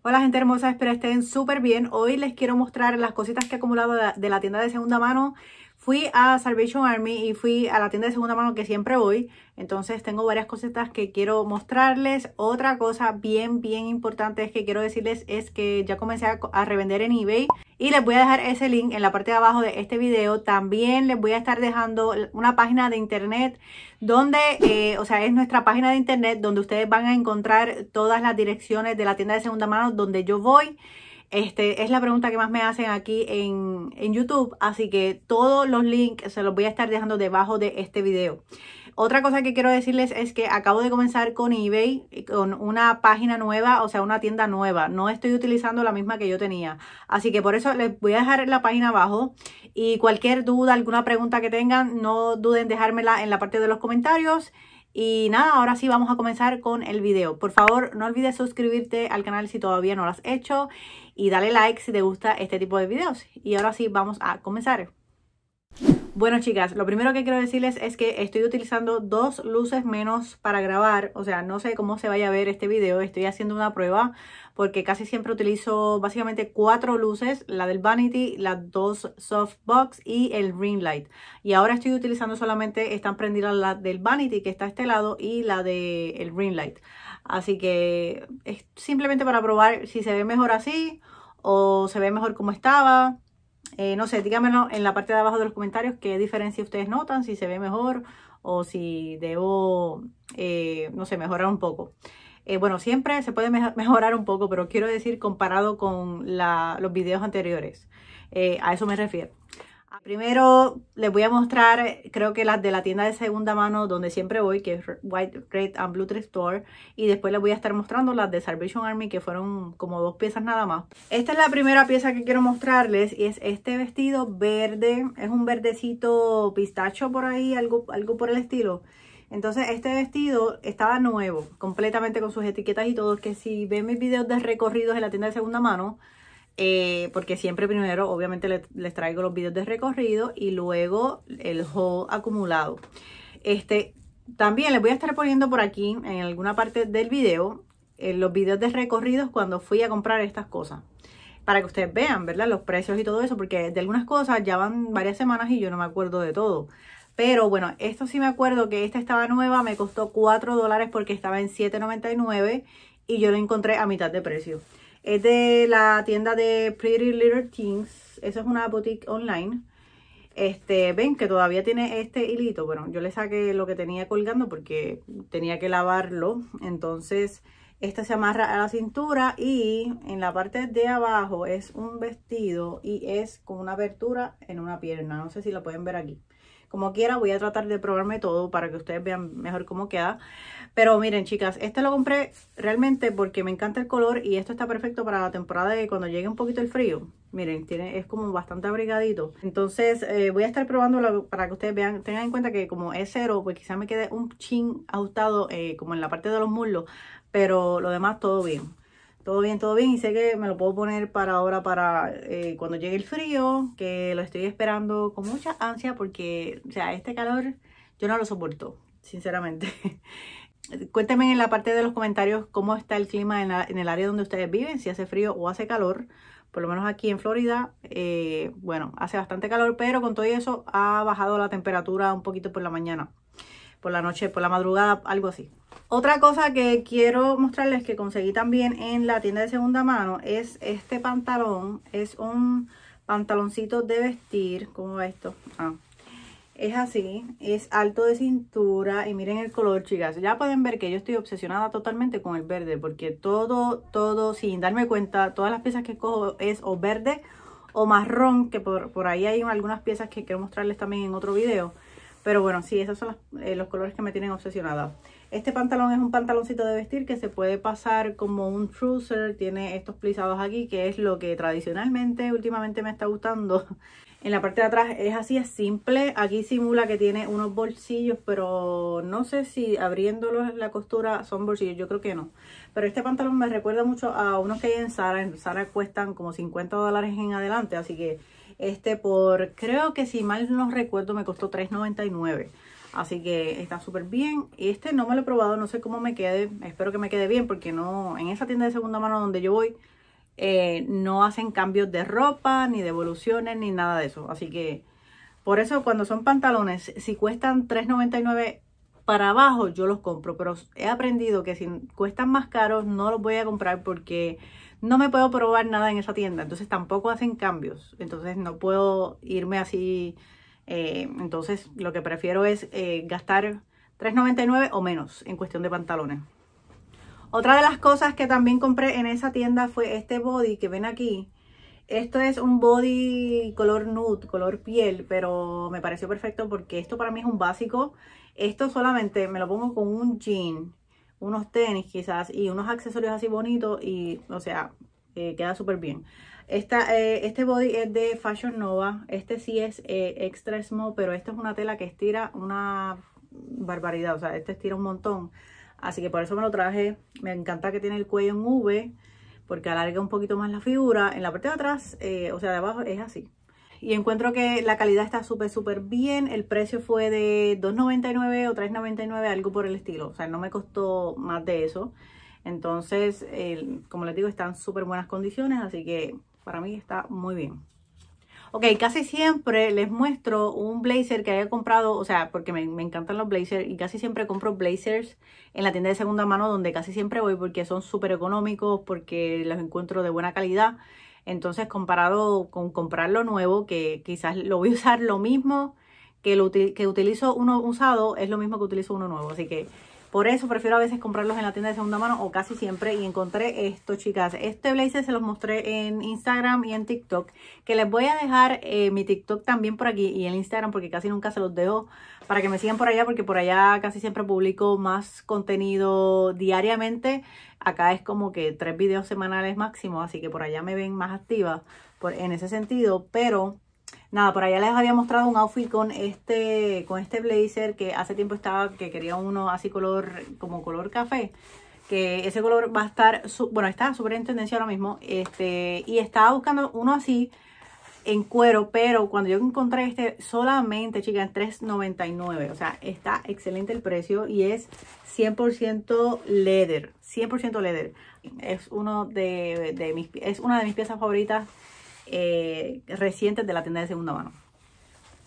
Hola gente hermosa, espero estén súper bien. Hoy les quiero mostrar las cositas que he acumulado de la tienda de segunda mano Fui a Salvation Army y fui a la tienda de segunda mano que siempre voy. Entonces tengo varias cositas que quiero mostrarles. Otra cosa bien, bien importante que quiero decirles es que ya comencé a, revender en eBay. Y les voy a dejar ese link en la parte de abajo de este video. También les voy a estar dejando una página de internet donde, eh, o sea, es nuestra página de internet donde ustedes van a encontrar todas las direcciones de la tienda de segunda mano donde yo voy. Este, es la pregunta que más me hacen aquí en, en YouTube, así que todos los links se los voy a estar dejando debajo de este video. Otra cosa que quiero decirles es que acabo de comenzar con eBay, con una página nueva, o sea, una tienda nueva. No estoy utilizando la misma que yo tenía. Así que por eso les voy a dejar la página abajo. Y cualquier duda, alguna pregunta que tengan, no duden dejármela en la parte de los comentarios. Y nada, ahora sí vamos a comenzar con el video. Por favor, no olvides suscribirte al canal si todavía no lo has hecho y dale like si te gusta este tipo de videos. Y ahora sí, vamos a comenzar. Bueno chicas, lo primero que quiero decirles es que estoy utilizando dos luces menos para grabar, o sea, no sé cómo se vaya a ver este video, estoy haciendo una prueba porque casi siempre utilizo básicamente cuatro luces, la del Vanity, las dos softbox y el ring light. Y ahora estoy utilizando solamente, están prendidas la del Vanity que está a este lado y la del el ring light. Así que es simplemente para probar si se ve mejor así o se ve mejor como estaba. Eh, no sé, díganmelo en la parte de abajo de los comentarios qué diferencia ustedes notan, si se ve mejor o si debo, eh, no sé, mejorar un poco. Eh, bueno, siempre se puede mejorar un poco, pero quiero decir comparado con los videos anteriores. a eso me refiero. Ah, primero les voy a mostrar, creo que las de la tienda de segunda mano donde siempre voy, que es White, Red and Blue Thrift Store. Y después les voy a estar mostrando las de Salvation Army, que fueron como dos piezas nada más. Esta es la primera pieza que quiero mostrarles y es este vestido verde. Es un verdecito pistacho por ahí, algo, algo por el estilo. Entonces este vestido estaba nuevo, completamente con sus etiquetas y todo. Que si ven mis videos de recorridos en la tienda de segunda mano eh, porque siempre primero obviamente les traigo los videos de recorrido y luego el haul acumulado. Este, también les voy a estar poniendo por aquí en alguna parte del video eh, los videos de recorridos cuando fui a comprar estas cosas. Para que ustedes vean, ¿verdad? Los precios y todo eso, porque de algunas cosas ya van varias semanas y yo no me acuerdo de todo. Pero bueno, esto sí me acuerdo que esta estaba nueva, me costó 4 dólares porque estaba en 7.99 y yo lo encontré a mitad de precio. Es de la tienda de Pretty Little Things. Eso es una boutique online. Este, ven que todavía tiene este hilito. Bueno, yo le saqué lo que tenía colgando porque tenía que lavarlo. Entonces, esta se amarra a la cintura y en la parte de abajo es un vestido y es con una abertura en una pierna. No sé si lo pueden ver aquí. Como quiera, voy a tratar de probarme todo para que ustedes vean mejor cómo queda. Pero miren, chicas, este lo compré realmente porque me encanta el color y esto está perfecto para la temporada de cuando llegue un poquito el frío. Miren, tiene, es como bastante abrigadito. Entonces eh, voy a estar probándolo para que ustedes vean. Tengan en cuenta que como es cero, pues quizás me quede un chin ajustado eh, como en la parte de los muslos. Pero lo demás todo bien. Todo bien, todo bien. Y sé que me lo puedo poner para ahora, para eh, cuando llegue el frío, que lo estoy esperando con mucha ansia porque, o sea, este calor yo no lo soporto, sinceramente. Cuéntenme en la parte de los comentarios cómo está el clima en, el área donde ustedes viven, si hace frío o hace calor. Por lo menos aquí en Florida, eh, bueno, hace bastante calor, pero con todo eso ha bajado la temperatura un poquito por la mañana, por la noche, por la madrugada, algo así. Otra cosa que quiero mostrarles que conseguí también en la tienda de segunda mano es este pantalón. Es un pantaloncito de vestir, ¿Cómo va esto. Ah. es así, es alto de cintura y miren el color, chicas. Ya pueden ver que yo estoy obsesionada totalmente con el verde porque todo, todo, sin darme cuenta, todas las piezas que cojo es o verde o marrón, que por, ahí hay algunas piezas que quiero mostrarles también en otro video. Pero bueno, sí, esos son eh, los colores que me tienen obsesionada. Este pantalón es un pantaloncito de vestir que se puede pasar como un trouser, tiene estos plisados aquí, que es lo que tradicionalmente últimamente me está gustando. En la parte de atrás es así, es simple. Aquí simula que tiene unos bolsillos, pero no sé si abriéndolos la costura son bolsillos. Yo creo que no. Pero este pantalón me recuerda mucho a unos que hay en Sara. En Sara cuestan como 50 dólares en adelante. Así que este por, creo que si mal no recuerdo, me costó $3.99. Así que está súper bien. Este no me lo he probado, no sé cómo me quede. Espero que me quede bien porque no en esa tienda de segunda mano donde yo voy eh, no hacen cambios de ropa, ni devoluciones, ni nada de eso. Así que por eso cuando son pantalones, si cuestan $3.99 para abajo, yo los compro. Pero he aprendido que si cuestan más caros, no los voy a comprar porque no me puedo probar nada en esa tienda. Entonces tampoco hacen cambios. Entonces no puedo irme así eh, entonces, lo que prefiero es eh, gastar $3.99 o menos en cuestión de pantalones. Otra de las cosas que también compré en esa tienda fue este body que ven aquí. Esto es un body color nude, color piel, pero me pareció perfecto porque esto para mí es un básico. Esto solamente me lo pongo con un jean, unos tenis quizás y unos accesorios así bonitos y, o sea, eh, queda súper bien. Esta, eh, este body es de Fashion Nova, este sí es eh, extra small, pero esta es una tela que estira una barbaridad, o sea, este estira un montón. Así que por eso me lo traje, me encanta que tiene el cuello en V, porque alarga un poquito más la figura. En la parte de atrás, o sea, de abajo es así, y encuentro que la calidad está súper, súper bien. El precio fue de $2.99 o $3.99, algo por el estilo. O sea, no me costó más de eso. Entonces, como les digo, están súper buenas condiciones, así que para mí está muy bien. Ok, casi siempre les muestro un blazer que haya comprado, o sea, porque me, encantan los blazers y casi siempre compro blazers en la tienda de segunda mano donde casi siempre voy porque son súper económicos, porque los encuentro de buena calidad. Entonces, comparado con comprar lo nuevo, que quizás lo voy a usar lo mismo que, que utilizo uno usado, es lo mismo que utilizo uno nuevo. Así que por eso prefiero a veces comprarlos en la tienda de segunda mano o casi siempre. Y encontré esto, chicas. Este blazer se los mostré en Instagram y en TikTok. Que les voy a dejar eh, mi TikTok también por aquí y el Instagram porque casi nunca se los dejo para que me sigan por allá porque por allá casi siempre publico más contenido diariamente. Acá es como que tres videos semanales máximo, así que por allá me ven más activa en ese sentido. Pero Nada, por allá les había mostrado un outfit con este, con este blazer que hace tiempo estaba, que quería uno así color, como color café. Que ese color va a estar, bueno, está súper en tendencia ahora mismo. Este, y estaba buscando uno así en cuero, pero cuando yo encontré este solamente, chica, en $3.99. O sea, está excelente el precio y es 100% leather, 100% leather. Es, uno de, de mis, es una de mis piezas favoritas eh, recientes de la tienda de segunda mano.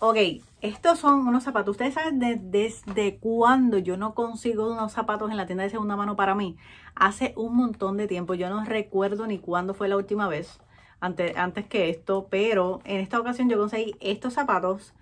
Ok, estos son unos zapatos. Ustedes saben desde cuándo yo no consigo unos zapatos en la tienda de segunda mano para mí. Hace un montón de tiempo. Yo no recuerdo ni cuándo fue la última vez antes, antes que esto. Pero en esta ocasión yo conseguí estos zapatos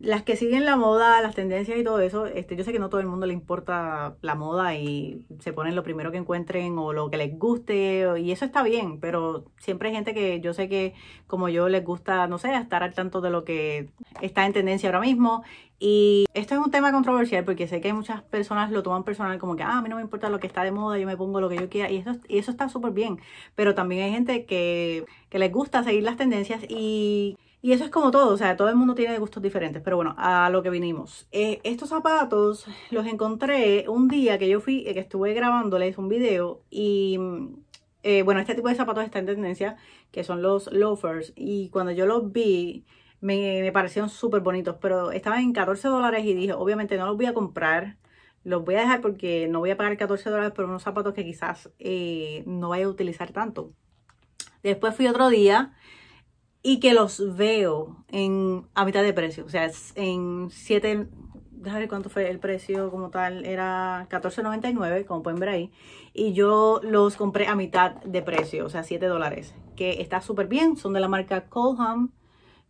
las que siguen la moda, las tendencias y todo eso, este, yo sé que no todo el mundo le importa la moda y se ponen lo primero que encuentren o lo que les guste y eso está bien, pero siempre hay gente que yo sé que como yo les gusta, no sé, estar al tanto de lo que está en tendencia ahora mismo y esto es un tema controversial porque sé que muchas personas lo toman personal como que, ah, a mí no me importa lo que está de moda, yo me pongo lo que yo quiera y eso, y eso está súper bien, pero también hay gente que, que les gusta seguir las tendencias y y eso es como todo, o sea, todo el mundo tiene gustos diferentes, pero bueno, a lo que vinimos. Eh, estos zapatos los encontré un día que yo fui, eh, que estuve grabando, grabándoles un video y, mm, eh, bueno, este tipo de zapatos está en tendencia, que son los loafers, y cuando yo los vi, me, parecieron súper bonitos, pero estaban en 14 dólares y dije, obviamente no los voy a comprar, los voy a dejar porque no voy a pagar 14 dólares por unos zapatos que quizás no vaya a utilizar tanto. Después fui otro día y que los veo en, a mitad de precio. O sea, en 7, déjame ver cuánto fue el precio como tal, era 14.99, como pueden ver ahí. Y yo los compré a mitad de precio, o sea, 7 dólares, que está súper bien. Son de la marca Colham.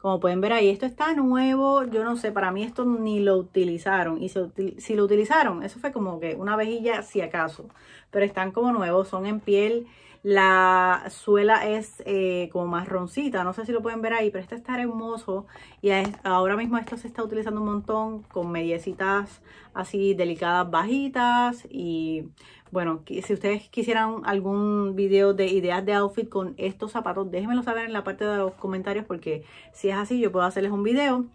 Como pueden ver ahí, esto está nuevo. Yo no sé, para mí esto ni lo utilizaron. Y si, lo utilizaron, eso fue como que una vejilla, si acaso. Pero están como nuevos, son en piel la suela es eh, como marroncita, no sé si lo pueden ver ahí, pero este está hermoso. Y ahora mismo esto se está utilizando un montón con mediecitas así delicadas, bajitas. Y bueno, si ustedes quisieran algún video de ideas de outfit con estos zapatos, déjenmelo saber en la parte de los comentarios porque si es así yo puedo hacerles un video.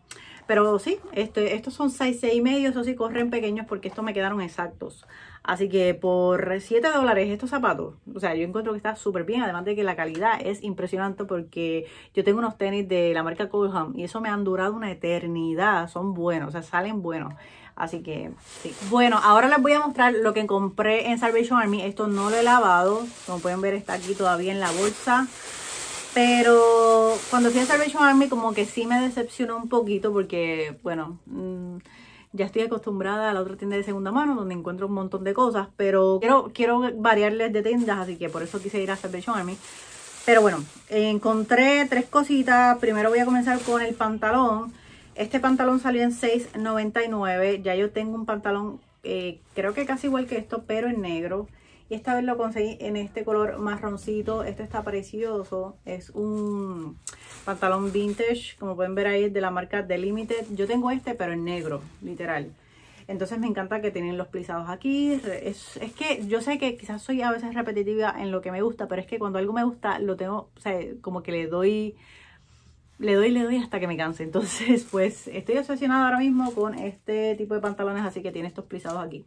Pero sí, este, estos son 6, 6 y medio, eso sí corren pequeños porque estos me quedaron exactos. Así que por 7 dólares estos zapatos, o sea, yo encuentro que está súper bien, además de que la calidad es impresionante porque yo tengo unos tenis de la marca Colham y eso me han durado una eternidad, son buenos, o sea, salen buenos. Así que sí. Bueno, ahora les voy a mostrar lo que compré en Salvation Army. Esto no lo he lavado, como pueden ver está aquí todavía en la bolsa. Pero cuando fui a Salvation Army como que sí me decepcionó un poquito porque, bueno... Mm, ya estoy acostumbrada a la otra tienda de segunda mano donde encuentro un montón de cosas, pero quiero, quiero variarles de tiendas, así que por eso quise ir a Salvation Army. Pero bueno, encontré tres cositas. Primero voy a comenzar con el pantalón. Este pantalón salió en $6.99. Ya yo tengo un pantalón, eh, creo que casi igual que esto, pero en negro. Y esta vez lo conseguí en este color marroncito. Este está precioso. Es un pantalón vintage, como pueden ver ahí de la marca Delimited. Yo tengo este, pero en negro, literal. Entonces me encanta que tienen los plisados aquí. Es, es, que yo sé que quizás soy a veces repetitiva en lo que me gusta, pero es que cuando algo me gusta lo tengo, o sea, como que le doy, le doy, le doy hasta que me canse. Entonces, pues estoy obsesionada ahora mismo con este tipo de pantalones, así que tiene estos plisados aquí.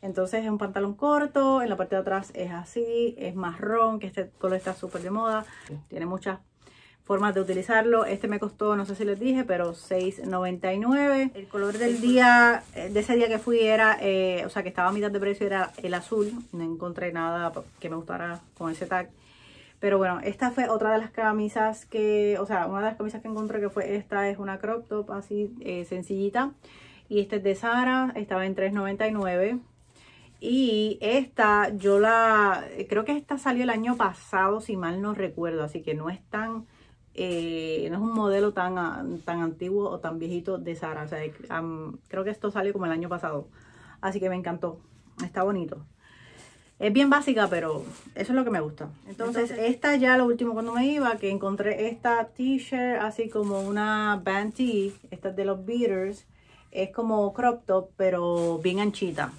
Entonces es un pantalón corto, en la parte de atrás es así, es marrón, que este color está súper de moda. Tiene muchas formas de utilizarlo. Este me costó, no sé si les dije, pero $6.99. El color del día, eh, de ese día que fui era, eh, o sea, que estaba a mitad de precio, era el azul. No encontré nada que me gustara con ese tag. Pero bueno, esta fue otra de las camisas que, o sea, una de las camisas que encontré que fue esta, es una crop top así eh, sencillita. Y este es de Sara, estaba en $3.99. Y esta yo la, creo que esta salió el año pasado, si mal no recuerdo, así que no es tan eh, no es un modelo tan, tan antiguo o tan viejito de Sara. O sea, creo que esto salió como el año pasado. Así que me encantó. Está bonito. Es bien básica, pero eso es lo que me gusta. Entonces, esta ya lo último cuando me iba, que encontré esta t-shirt, así como una band tee. Esta es de los Beaters. Es como crop top, pero bien anchita.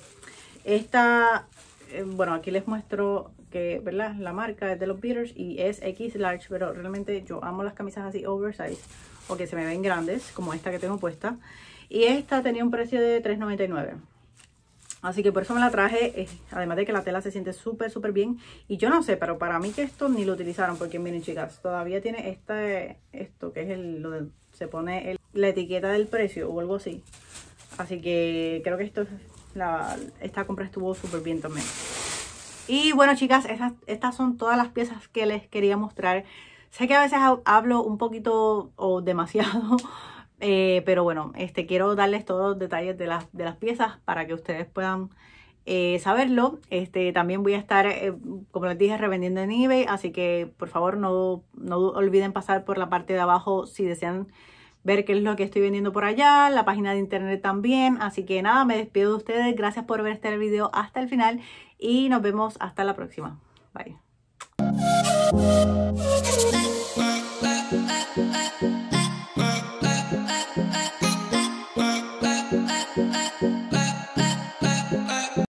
Esta, eh, bueno, aquí les muestro ¿verdad? La marca es de los Beaters y es X large, pero realmente yo amo las camisas así oversize o que se me ven grandes, como esta que tengo puesta. Y esta tenía un precio de $3.99. Así que por eso me la traje, además de que la tela se siente súper, súper bien. Y yo no sé, pero para mí que esto ni lo utilizaron, porque miren chicas, todavía tiene esta esto que es el, lo de, se pone la etiqueta del precio o algo así. Así que creo que esto, esta compra estuvo súper bien también. Y bueno, chicas, estas son todas las piezas que les quería mostrar. Sé que a veces hablo un poquito o demasiado, eh, pero bueno, este, quiero darles todos los detalles de las, de las piezas para que ustedes puedan eh, saberlo. Este, también voy a estar, eh, como les dije, revendiendo en eBay, así que por favor no, no olviden pasar por la parte de abajo si desean ver qué es lo que estoy vendiendo por allá, la página de internet también. Así que nada, me despido de ustedes. Gracias por ver este video hasta el final y nos vemos hasta la próxima. Bye.